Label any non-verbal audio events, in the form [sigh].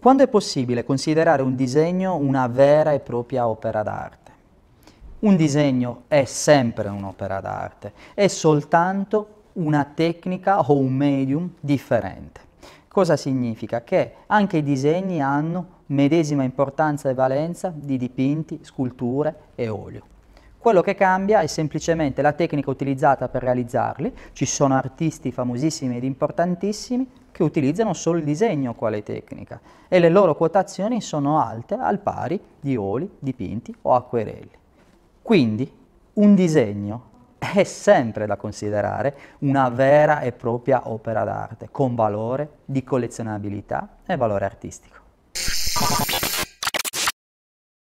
Quando è possibile considerare un disegno una vera e propria opera d'arte? Un disegno è sempre un'opera d'arte, è soltanto una tecnica o un medium differente. Cosa significa? Che anche i disegni hanno medesima importanza e valenza di dipinti, sculture e olio. Quello che cambia è semplicemente la tecnica utilizzata per realizzarli, ci sono artisti famosissimi ed importantissimi che utilizzano solo il disegno quale tecnica e le loro quotazioni sono alte al pari di oli, dipinti o acquerelli. Quindi un disegno [laughs] è sempre da considerare una vera e propria opera d'arte con valore di collezionabilità e valore artistico.